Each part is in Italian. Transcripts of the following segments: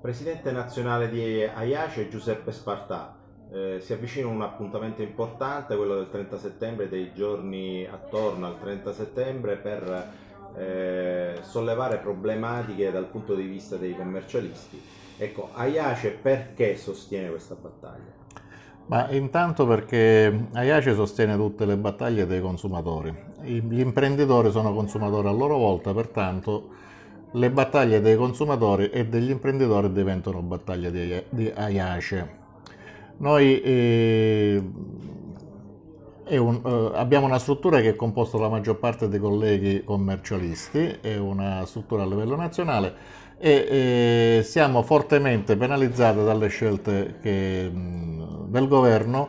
Presidente nazionale di Aiace Giuseppe Spartà, eh, si avvicina un appuntamento importante, quello del 30 settembre, dei giorni attorno al 30 settembre per eh, sollevare problematiche dal punto di vista dei commercialisti. Ecco, Aiace perché sostiene questa battaglia? Ma intanto perché Aiace sostiene tutte le battaglie dei consumatori. Gli imprenditori sono consumatori a loro volta, pertanto le battaglie dei consumatori e degli imprenditori diventano battaglie di, di Aiace. Noi eh, un, eh, abbiamo una struttura che è composta dalla maggior parte dei colleghi commercialisti, è una struttura a livello nazionale e eh, siamo fortemente penalizzati dalle scelte che, mh, del governo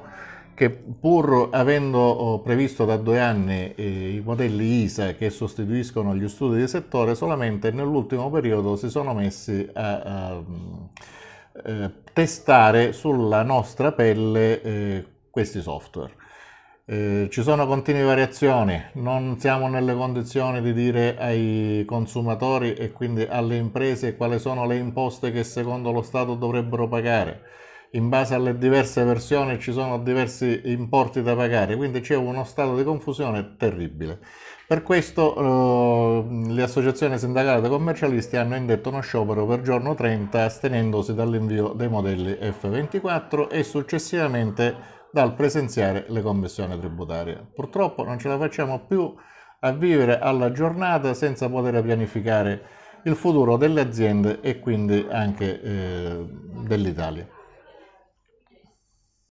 che pur avendo oh, previsto da due anni eh, i modelli ISA che sostituiscono gli studi di settore, solamente nell'ultimo periodo si sono messi a, a, a eh, testare sulla nostra pelle eh, questi software. Eh, ci sono continue variazioni, non siamo nelle condizioni di dire ai consumatori e quindi alle imprese quali sono le imposte che secondo lo Stato dovrebbero pagare in base alle diverse versioni ci sono diversi importi da pagare, quindi c'è uno stato di confusione terribile. Per questo eh, le associazioni sindacali dei commercialisti hanno indetto uno sciopero per giorno 30 astenendosi dall'invio dei modelli F24 e successivamente dal presenziare le commissioni tributarie. Purtroppo non ce la facciamo più a vivere alla giornata senza poter pianificare il futuro delle aziende e quindi anche eh, dell'Italia.